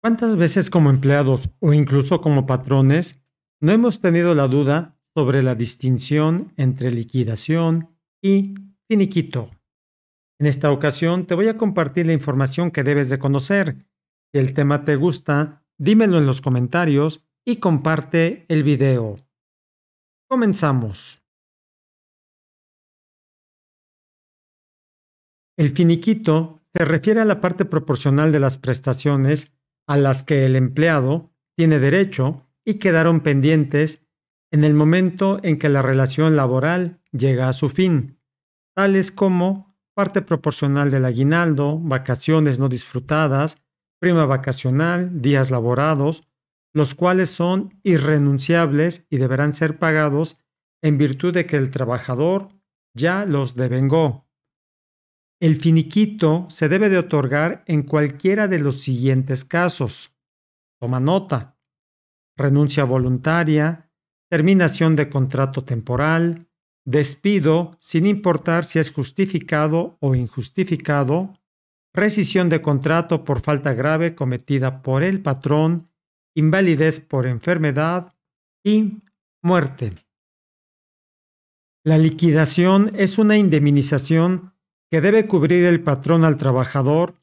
¿Cuántas veces como empleados o incluso como patrones no hemos tenido la duda sobre la distinción entre liquidación y finiquito? En esta ocasión te voy a compartir la información que debes de conocer. Si el tema te gusta, dímelo en los comentarios y comparte el video. Comenzamos. El finiquito se refiere a la parte proporcional de las prestaciones a las que el empleado tiene derecho y quedaron pendientes en el momento en que la relación laboral llega a su fin, tales como parte proporcional del aguinaldo, vacaciones no disfrutadas, prima vacacional, días laborados, los cuales son irrenunciables y deberán ser pagados en virtud de que el trabajador ya los devengó. El finiquito se debe de otorgar en cualquiera de los siguientes casos. Toma nota. Renuncia voluntaria, terminación de contrato temporal, despido sin importar si es justificado o injustificado, rescisión de contrato por falta grave cometida por el patrón, invalidez por enfermedad y muerte. La liquidación es una indemnización que debe cubrir el patrón al trabajador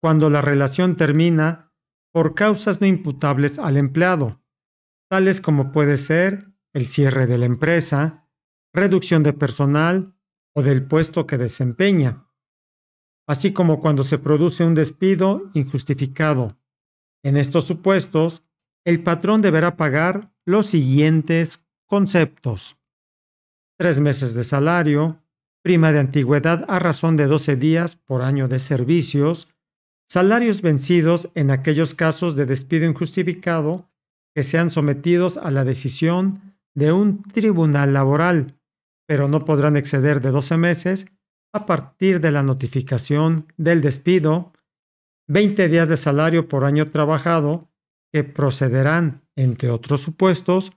cuando la relación termina por causas no imputables al empleado, tales como puede ser el cierre de la empresa, reducción de personal o del puesto que desempeña, así como cuando se produce un despido injustificado. En estos supuestos, el patrón deberá pagar los siguientes conceptos. Tres meses de salario, prima de antigüedad a razón de 12 días por año de servicios, salarios vencidos en aquellos casos de despido injustificado que sean sometidos a la decisión de un tribunal laboral, pero no podrán exceder de 12 meses a partir de la notificación del despido, 20 días de salario por año trabajado que procederán, entre otros supuestos,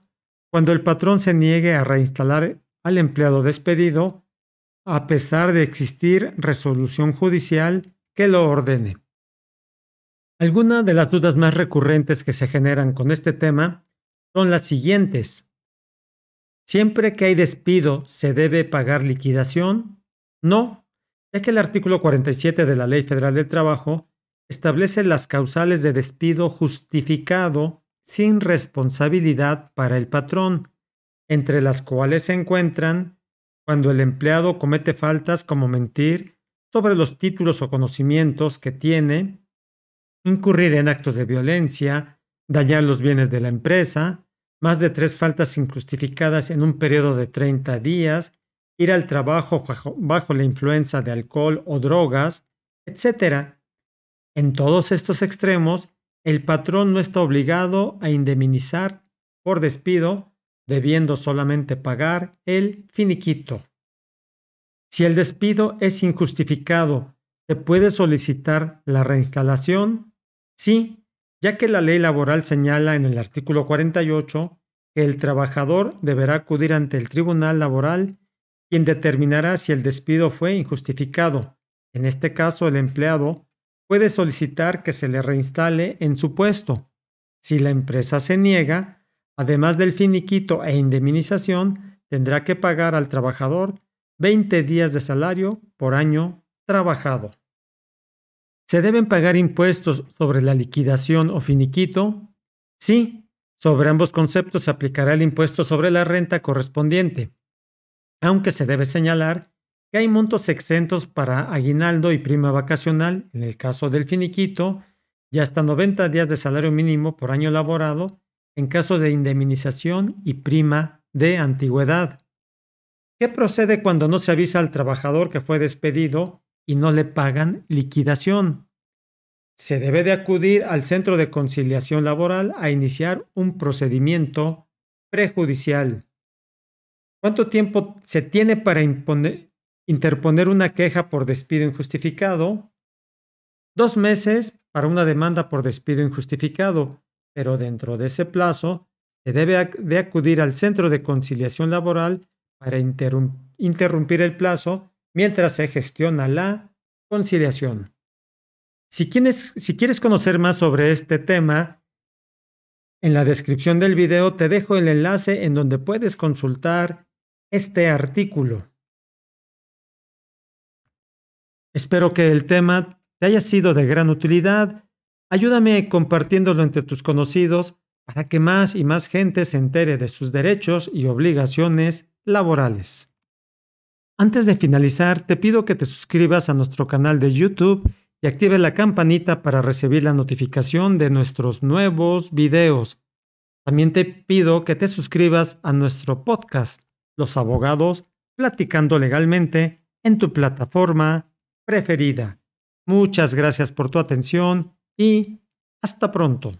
cuando el patrón se niegue a reinstalar al empleado despedido a pesar de existir resolución judicial que lo ordene. Algunas de las dudas más recurrentes que se generan con este tema son las siguientes. ¿Siempre que hay despido se debe pagar liquidación? No, ya que el artículo 47 de la Ley Federal del Trabajo establece las causales de despido justificado sin responsabilidad para el patrón, entre las cuales se encuentran cuando el empleado comete faltas como mentir sobre los títulos o conocimientos que tiene, incurrir en actos de violencia, dañar los bienes de la empresa, más de tres faltas injustificadas en un periodo de 30 días, ir al trabajo bajo, la influencia de alcohol o drogas, etc. En todos estos extremos, el patrón no está obligado a indemnizar por despido debiendo solamente pagar el finiquito. Si el despido es injustificado, ¿se puede solicitar la reinstalación? Sí, ya que la ley laboral señala en el artículo 48 que el trabajador deberá acudir ante el Tribunal Laboral, quien determinará si el despido fue injustificado. En este caso, el empleado puede solicitar que se le reinstale en su puesto. Si la empresa se niega, Además del finiquito e indemnización, tendrá que pagar al trabajador 20 días de salario por año trabajado. ¿Se deben pagar impuestos sobre la liquidación o finiquito? Sí, sobre ambos conceptos se aplicará el impuesto sobre la renta correspondiente, aunque se debe señalar que hay montos exentos para aguinaldo y prima vacacional en el caso del finiquito y hasta 90 días de salario mínimo por año laborado en caso de indemnización y prima de antigüedad. ¿Qué procede cuando no se avisa al trabajador que fue despedido y no le pagan liquidación? Se debe de acudir al Centro de Conciliación Laboral a iniciar un procedimiento prejudicial. ¿Cuánto tiempo se tiene para interponer una queja por despido injustificado? Dos meses para una demanda por despido injustificado pero dentro de ese plazo se debe de acudir al centro de conciliación laboral para interrumpir el plazo mientras se gestiona la conciliación. Si quieres, si quieres conocer más sobre este tema, en la descripción del video te dejo el enlace en donde puedes consultar este artículo. Espero que el tema te haya sido de gran utilidad Ayúdame compartiéndolo entre tus conocidos para que más y más gente se entere de sus derechos y obligaciones laborales. Antes de finalizar, te pido que te suscribas a nuestro canal de YouTube y active la campanita para recibir la notificación de nuestros nuevos videos. También te pido que te suscribas a nuestro podcast, Los Abogados Platicando Legalmente, en tu plataforma preferida. Muchas gracias por tu atención y hasta pronto.